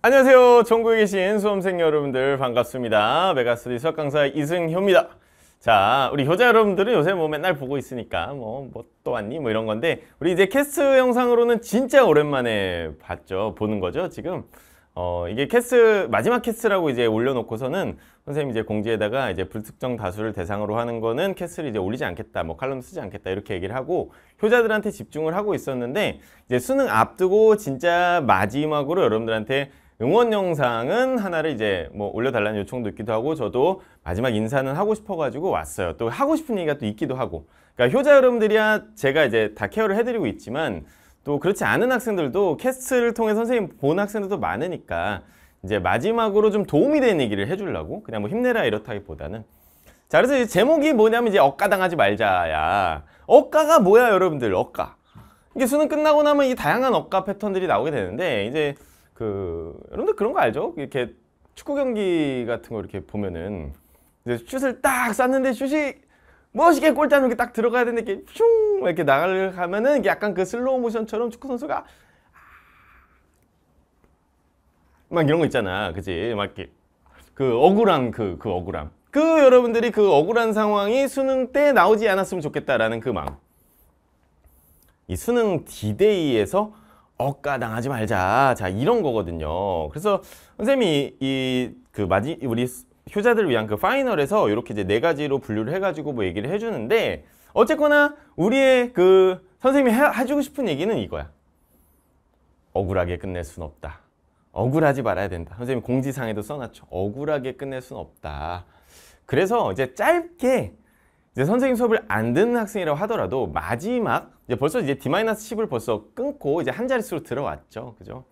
안녕하세요. 전국에 계신 수험생 여러분들 반갑습니다. 메가스리 수학 강사 이승효입니다. 자, 우리 효자 여러분들은 요새 뭐 맨날 보고 있으니까 뭐, 뭐 또 왔니? 뭐 이런 건데 우리 이제 캐스 영상으로는 진짜 오랜만에 봤죠. 보는 거죠, 지금. 어, 이게 캐스 마지막 캐스라고 이제 올려놓고서는 선생님 이제 공지에다가 이제 불특정 다수를 대상으로 하는 거는 캐스를 이제 올리지 않겠다, 뭐 칼럼 쓰지 않겠다 이렇게 얘기를 하고 효자들한테 집중을 하고 있었는데 이제 수능 앞두고 진짜 마지막으로 여러분들한테 응원 영상은 하나를 이제 뭐 올려달라는 요청도 있기도 하고 저도 마지막 인사는 하고 싶어가지고 왔어요. 또 하고 싶은 얘기가 또 있기도 하고. 그러니까 효자 여러분들이야 아, 제가 이제 다 케어를 해드리고 있지만 또 그렇지 않은 학생들도 캐스트를 통해 선생님 본 학생들도 많으니까 이제 마지막으로 좀 도움이 되는 얘기를 해주려고 그냥 뭐 힘내라 이렇다기보다는 자 그래서 제목이 뭐냐면 이제 억가당하지 말자야 억가가 뭐야 여러분들 억가 이게 수능 끝나고 나면 이 다양한 억가 패턴들이 나오게 되는데 이제 그 여러분들 그런 거 알죠? 이렇게 축구 경기 같은 거 이렇게 보면은 이제 슛을 딱 쐈는데 슛이 멋있게 골자딱 들어가야 되는데 이렇게 슝 이렇게 나가면은 약간 그 슬로우 모션처럼 축구 선수가 아! 막 이런 거 있잖아, 그지? 막 그 억울함 그그 그 억울함. 그 여러분들이 그 억울한 상황이 수능 때 나오지 않았으면 좋겠다라는 그 마음. 이 수능 디데이에서 억가당하지 말자 자 이런 거거든요 그래서 선생님이 이그 마지 우리 효자들을 위한 그 파이널에서 이렇게 이제 네 가지로 분류를 해가지고 뭐 얘기를 해주는데 어쨌거나 우리의 그 선생님이 해, 주고 싶은 얘기는 이거야 억울하게 끝낼 순 없다 억울하지 말아야 된다 선생님 공지상에도 써놨죠 억울하게 끝낼 순 없다 그래서 이제 짧게 이제 선생님 수업을 안 듣는 학생이라고 하더라도 마지막 이제 벌써 이제 D-10을 벌써 끊고 이제 한 자릿수로 들어왔죠. 그죠?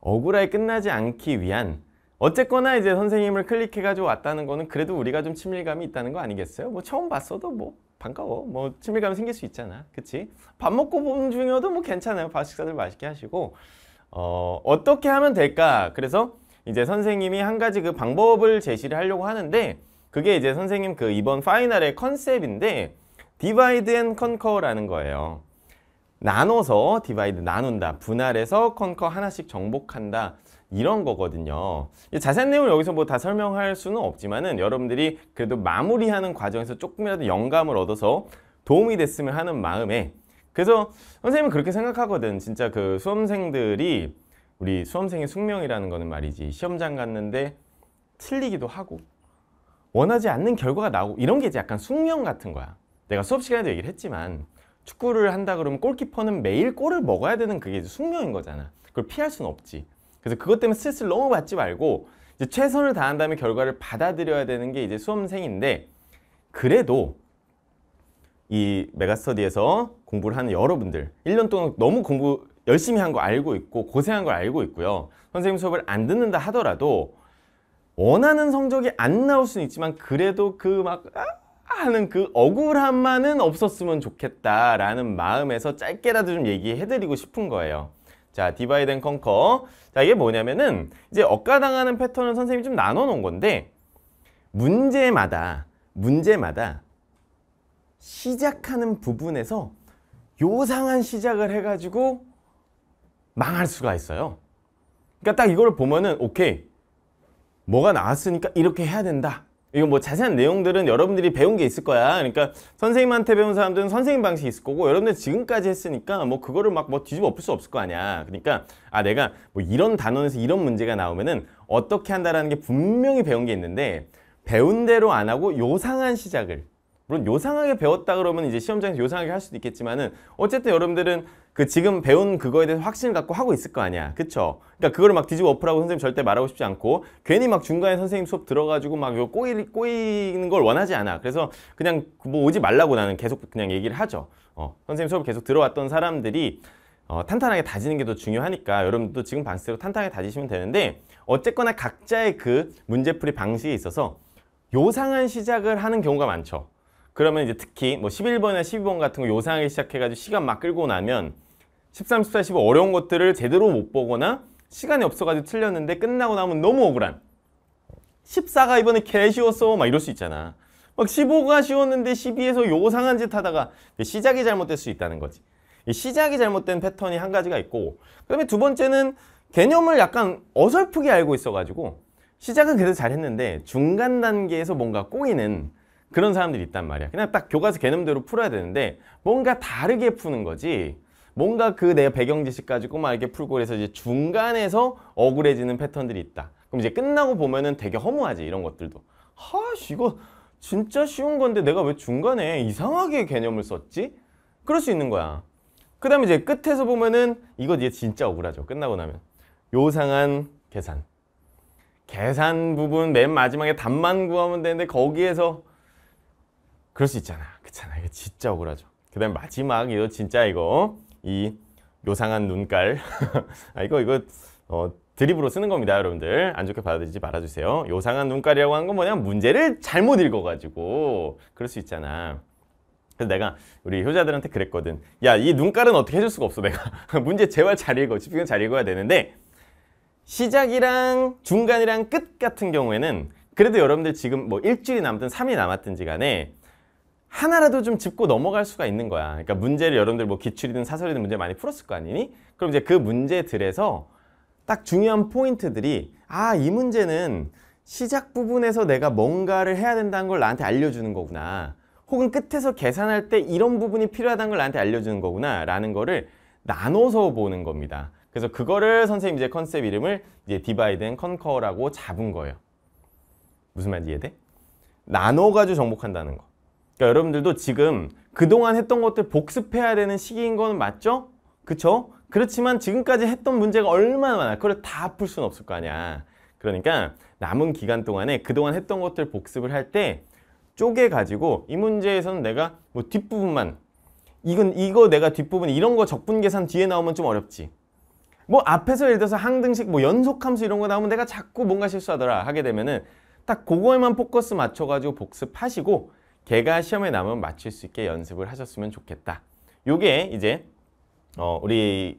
억울하게 끝나지 않기 위한 어쨌거나 이제 선생님을 클릭해가지고 왔다는 거는 그래도 우리가 좀 친밀감이 있다는 거 아니겠어요? 뭐 처음 봤어도 뭐 반가워. 뭐 친밀감이 생길 수 있잖아. 그치? 밥 먹고 보는 중이어도 뭐 괜찮아요. 밥 식사들 맛있게 하시고 어, 어떻게 하면 될까? 그래서 이제 선생님이 한 가지 그 방법을 제시를 하려고 하는데 그게 이제 선생님 그 이번 파이널의 컨셉인데 divide and c o n 드앤 컨커라는 거예요. 나눠서 d i 디바이드 나눈다, 분할해서 c o n 컨커 하나씩 정복한다 이런 거거든요. 자세한 내용을 여기서 뭐 다 설명할 수는 없지만은 여러분들이 그래도 마무리하는 과정에서 조금이라도 영감을 얻어서 도움이 됐으면 하는 마음에 그래서 선생님은 그렇게 생각하거든. 진짜 그 수험생들이 우리 수험생의 숙명이라는 거는 말이지 시험장 갔는데 틀리기도 하고 원하지 않는 결과가 나오고 이런 게 이제 약간 숙명 같은 거야. 내가 수업 시간에도 얘기를 했지만 축구를 한다 그러면 골키퍼는 매일 골을 먹어야 되는 그게 이제 숙명인 거잖아. 그걸 피할 수는 없지. 그래서 그것 때문에 스트레스를 너무 받지 말고 이제 최선을 다한 다음에 결과를 받아들여야 되는 게 이제 수험생인데 그래도 이 메가스터디에서 공부를 하는 여러분들 1년 동안 너무 공부 열심히 한 거 알고 있고 고생한 걸 알고 있고요. 선생님 수업을 안 듣는다 하더라도 원하는 성적이 안 나올 수는 있지만 그래도 그 막 아 하는 그 억울함만은 없었으면 좋겠다라는 마음에서 짧게라도 좀 얘기해드리고 싶은 거예요. 자, 디바이드 앤 컨커. 자, 이게 뭐냐면은 이제 억가당하는 패턴을 선생님이 좀 나눠 놓은 건데 문제마다 문제마다 시작하는 부분에서 요상한 시작을 해가지고 망할 수가 있어요. 그러니까 딱 이걸 보면은 오케이 뭐가 나왔으니까 이렇게 해야 된다 이거 뭐 자세한 내용들은 여러분들이 배운 게 있을 거야 그러니까 선생님한테 배운 사람들은 선생님 방식이 있을 거고 여러분들 지금까지 했으니까 뭐 그거를 막 뭐 뒤집어 엎을 수 없을 거 아니야 그러니까 아 내가 뭐 이런 단원에서 이런 문제가 나오면은 어떻게 한다라는 게 분명히 배운 게 있는데 배운 대로 안 하고 요상한 시작을 물론 요상하게 배웠다 그러면 이제 시험장에서 요상하게 할 수도 있겠지만은 어쨌든 여러분들은 그 지금 배운 그거에 대해서 확신을 갖고 하고 있을 거 아니야. 그쵸? 그러니까 그거를 막 뒤집어 엎으라고 선생님 절대 말하고 싶지 않고 괜히 막 중간에 선생님 수업 들어가지고 막 이거 꼬이, 꼬이는 걸 원하지 않아. 그래서 그냥 뭐 오지 말라고 나는 계속 그냥 얘기를 하죠. 어, 선생님 수업 계속 들어왔던 사람들이 어, 탄탄하게 다지는 게 더 중요하니까 여러분도 들 지금 방식대로 탄탄하게 다지시면 되는데 어쨌거나 각자의 그 문제풀이 방식에 있어서 요상한 시작을 하는 경우가 많죠. 그러면 이제 특히 뭐 11번이나 12번 같은 거 요상하게 시작해가지고 시간 막 끌고 나면 13, 14, 15 어려운 것들을 제대로 못 보거나 시간이 없어가지고 틀렸는데 끝나고 나면 너무 억울한 14가 이번에 개 쉬웠어 막 이럴 수 있잖아 막 15가 쉬웠는데 12에서 요상한 짓 하다가 시작이 잘못될 수 있다는 거지 시작이 잘못된 패턴이 한 가지가 있고 그 다음에 두 번째는 개념을 약간 어설프게 알고 있어가지고 시작은 그래도 잘했는데 중간 단계에서 뭔가 꼬이는 그런 사람들이 있단 말이야 그냥 딱 교과서 개념대로 풀어야 되는데 뭔가 다르게 푸는 거지 뭔가 그 내 배경 지식 가지고 막 이렇게 풀고 그래서 이제 중간에서 억울해지는 패턴들이 있다 그럼 이제 끝나고 보면은 되게 허무하지 이런 것들도 하씨 이거 진짜 쉬운 건데 내가 왜 중간에 이상하게 개념을 썼지? 그럴 수 있는 거야 그 다음에 이제 끝에서 보면은 이거 이제 진짜 억울하죠 끝나고 나면 요상한 계산 계산 부분 맨 마지막에 답만 구하면 되는데 거기에서 그럴 수 있잖아. 그렇잖아. 이게 진짜 억울하죠. 그 다음에 마지막 이거 진짜 이거 이 요상한 눈깔 아 이거 이거 어, 드립으로 쓰는 겁니다 여러분들 안 좋게 받아들이지 말아주세요 요상한 눈깔이라고 한 건 뭐냐면 문제를 잘못 읽어가지고 그럴 수 있잖아 그래서 내가 우리 효자들한테 그랬거든 야 이 눈깔은 어떻게 해줄 수가 없어 내가 문제 제발 잘 읽어 집중해서 잘 읽어야 되는데 시작이랑 중간이랑 끝 같은 경우에는 그래도 여러분들 지금 뭐 일주일이 남든 3일 남았든지 간에 하나라도 좀 짚고 넘어갈 수가 있는 거야. 그러니까 문제를 여러분들 뭐 기출이든 사설이든 문제 많이 풀었을 거 아니니? 그럼 이제 그 문제들에서 딱 중요한 포인트들이 아, 이 문제는 시작 부분에서 내가 뭔가를 해야 된다는 걸 나한테 알려주는 거구나. 혹은 끝에서 계산할 때 이런 부분이 필요하다는 걸 나한테 알려주는 거구나. 라는 거를 나눠서 보는 겁니다. 그래서 그거를 선생님 이제 컨셉 이름을 이제 디바이드 앤 컨커라고 잡은 거예요. 무슨 말인지 이해돼? 나눠가지고 정복한다는 거. 그러니까 여러분들도 지금 그동안 했던 것들 복습해야 되는 시기인 건 맞죠? 그쵸? 그렇지만 지금까지 했던 문제가 얼마나 많아 그걸 다 풀 수는 없을 거 아니야 그러니까 남은 기간 동안에 그동안 했던 것들 복습을 할 때 쪼개가지고 이 문제에서는 내가 뭐 뒷부분만 이건 이거 내가 뒷부분 이런 거 적분 계산 뒤에 나오면 좀 어렵지 뭐 앞에서 예를 들어서 항등식 뭐 연속함수 이런 거 나오면 내가 자꾸 뭔가 실수하더라 하게 되면은 딱 그거에만 포커스 맞춰가지고 복습하시고 걔가 시험에 나면 맞출 수 있게 연습을 하셨으면 좋겠다. 요게 이제 어, 우리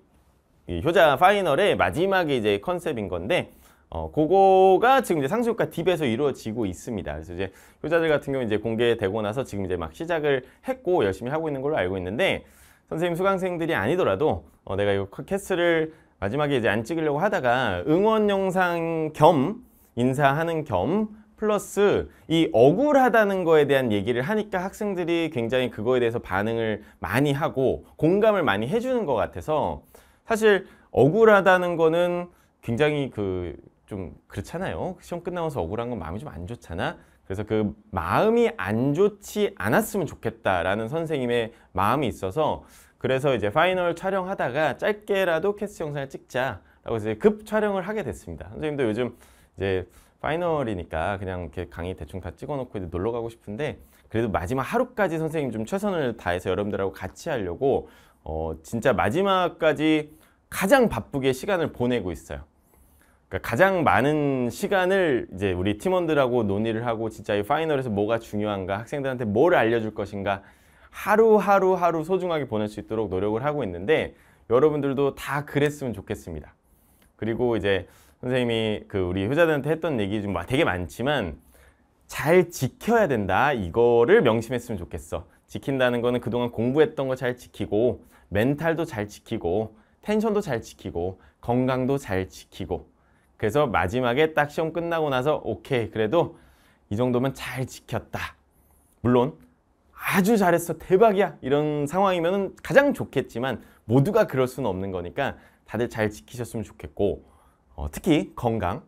효자 파이널의 마지막에 이제 컨셉인 건데 어, 그거가 지금 이제 상수효과 딥에서 이루어지고 있습니다. 그래서 이제 효자들 같은 경우 이제 공개되고 나서 지금 이제 막 시작을 했고 열심히 하고 있는 걸로 알고 있는데 선생님 수강생들이 아니더라도 어, 내가 이거 캐스를 마지막에 이제 안 찍으려고 하다가 응원 영상 겸 인사하는 겸 플러스 이 억울하다는 거에 대한 얘기를 하니까 학생들이 굉장히 그거에 대해서 반응을 많이 하고 공감을 많이 해주는 것 같아서 사실 억울하다는 거는 굉장히 그 좀 그렇잖아요. 시험 끝나면서 억울한 건 마음이 좀 안 좋잖아. 그래서 그 마음이 안 좋지 않았으면 좋겠다라는 선생님의 마음이 있어서 그래서 이제 파이널 촬영하다가 짧게라도 캐스트 영상을 찍자라고 이제 급 촬영을 하게 됐습니다. 선생님도 요즘 이제 파이널이니까 그냥 이렇게 강의 대충 다 찍어놓고 이제 놀러 가고 싶은데 그래도 마지막 하루까지 선생님 좀 최선을 다해서 여러분들하고 같이 하려고 어 진짜 마지막까지 가장 바쁘게 시간을 보내고 있어요. 그러니까 가장 많은 시간을 이제 우리 팀원들하고 논의를 하고 진짜 이 파이널에서 뭐가 중요한가 학생들한테 뭘 알려줄 것인가 하루하루 하루 소중하게 보낼 수 있도록 노력을 하고 있는데 여러분들도 다 그랬으면 좋겠습니다. 그리고 이제 선생님이 그 우리 효자들한테 했던 얘기 중 되게 많지만 잘 지켜야 된다 이거를 명심했으면 좋겠어 지킨다는 거는 그동안 공부했던 거 잘 지키고 멘탈도 잘 지키고 텐션도 잘 지키고 건강도 잘 지키고 그래서 마지막에 딱 시험 끝나고 나서 오케이 그래도 이 정도면 잘 지켰다 물론 아주 잘했어 대박이야 이런 상황이면 가장 좋겠지만 모두가 그럴 수는 없는 거니까 다들 잘 지키셨으면 좋겠고 어, 특히 건강,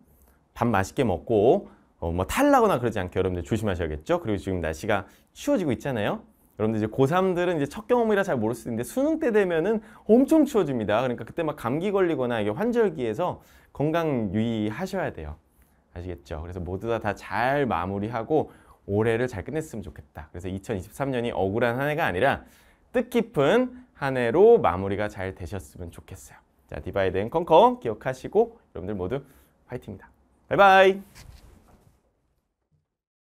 밥 맛있게 먹고 어, 뭐 탈라거나 그러지 않게 여러분들 조심하셔야겠죠. 그리고 지금 날씨가 추워지고 있잖아요. 여러분들 이제 고3들은 이제 첫 경험이라 잘 모를 수 있는데 수능 때 되면은 엄청 추워집니다. 그러니까 그때 막 감기 걸리거나 이게 환절기에서 건강 유의하셔야 돼요. 아시겠죠? 그래서 모두 다다잘 마무리하고 올해를 잘 끝냈으면 좋겠다. 그래서 2023년이 억울한 한 해가 아니라 뜻깊은 한 해로 마무리가 잘 되셨으면 좋겠어요. 자, 디바이드 앤 컨컴 기억하시고 여러분들 모두 화이팅입니다. 바이바이!